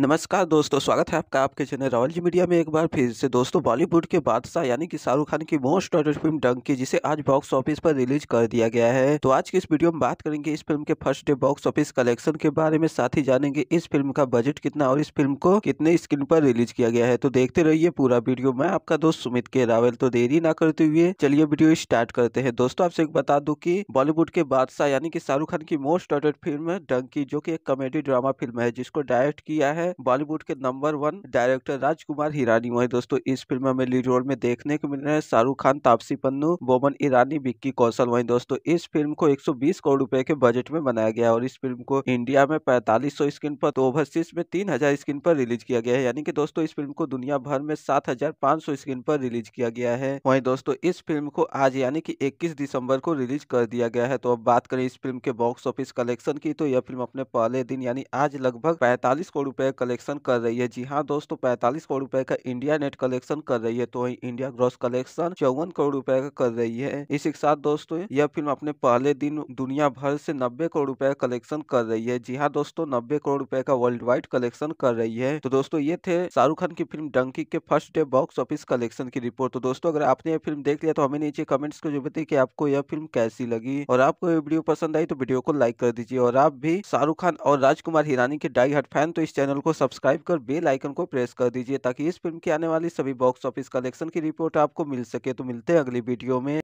नमस्कार दोस्तों स्वागत है आपका आपके चैनल रावल जी मीडिया में एक बार फिर से दोस्तों बॉलीवुड के बादशाह यानी कि शाहरुख खान की मोस्ट ऑर्डर फिल्म डंकी जिसे आज बॉक्स ऑफिस पर रिलीज कर दिया गया है तो आज की इस वीडियो में बात करेंगे इस फिल्म के first day box office collection के बारे में साथ ही जानेंगे इस फिल्म का बजट कितना और इस फिल्म को कितने स्क्रीन पर रिलीज किया गया है तो देखते रहिए पूरा वीडियो मैं आपका दोस्त सुमित के रावल तो देरी ना करते हुए चलिए वीडियो स्टार्ट करते हैं दोस्तों आपसे एक बता दू की बॉलीवुड के बादशाह यानी कि शाहरुख खान की मोस्ट ऑर्डर फिल्म डंकी जो की एक कॉमेडी ड्रामा फिल्म है जिसको डायरेक्ट किया है है बॉलीवुड के number one director Rajkumar Hirani वही दोस्तों इस फिल्म में लीड रोल में देखने को मिल रहे हैं शाहरुख खान तापसी पन्नू बोमन ईरानी विक्की कौशल वही दोस्तों इस फिल्म को 120 करोड़ रुपए के बजट में बनाया गया और इस फिल्म को इंडिया में पैतालीस स्क्रीन पर तो ओवरसीज में तीन हजार स्क्रीन पर रिलीज किया गया है यानी कि दोस्तों इस फिल्म को दुनिया भर में सात हजार पाँच सौ स्क्रीन पर रिलीज किया गया है वही दोस्तों इस फिल्म को आज यानी कि 21 दिसंबर को रिलीज कर दिया गया है तो अब बात करें इस फिल्म के बॉक्स ऑफिस कलेक्शन की तो यह फिल्म अपने पहले दिन यानी आज लगभग पैंतालीस करोड़ रुपए कलेक्शन कर रही है जी हाँ दोस्तों पैंतालीस करोड़ रुपए का इंडिया नेट कलेक्शन कर रही है तो वही इंडिया ग्रॉस कलेक्शन चौवन करोड़ रुपए का कर रही है इसी के साथ दोस्तों यह फिल्म अपने पहले दिन दुनिया भर से नब्बे करोड़ रुपए का कलेक्शन कर रही है जी हाँ दोस्तों नब्बे करोड़ रुपए का वर्ल्ड वाइड कलेक्शन कर रही है तो दोस्तों ये थे शाहरुख खान की फिल्म डंकी के first day box office collection की रिपोर्ट तो दोस्तों अगर आपने यह फिल्म देख लिया तो हमें नीचे कमेंट्स को जो बताइए कि आपको यह फिल्म कैसी लगी और आपको ये वीडियो पसंद आई तो वीडियो को लाइक कर दीजिए और आप भी शाहरुख खान और राजकुमार हिरानी के डाई हट फैन तो इस चैनल को सब्सक्राइब कर बेल आइकन को प्रेस कर दीजिए ताकि इस फिल्म की आने वाली सभी बॉक्स ऑफिस कलेक्शन की रिपोर्ट आपको मिल सके तो मिलते हैं अगली वीडियो में